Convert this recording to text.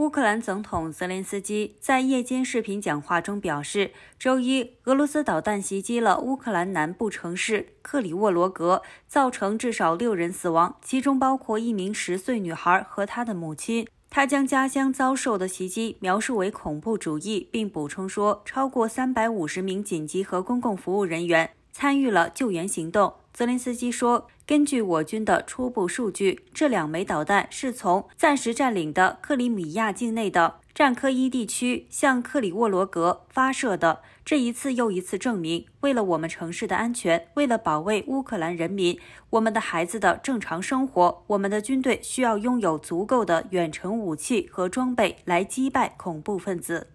乌克兰总统泽连斯基在夜间视频讲话中表示，周一俄罗斯导弹袭击了乌克兰南部城市克里沃罗格，造成至少六人死亡，其中包括一名十岁女孩和她的母亲。他将家乡遭受的袭击描述为恐怖主义，并补充说，超过三百五十名紧急和公共服务人员参与了救援行动。泽林斯基说：“根据我军的初步数据，这两枚导弹是从暂时占领的克里米亚境内的战科伊地区向克里沃罗格发射的。这一次又一次证明，为了我们城市的安全，为了保卫乌克兰人民、我们的孩子的正常生活，我们的军队需要拥有足够的远程武器和装备来击败恐怖分子。”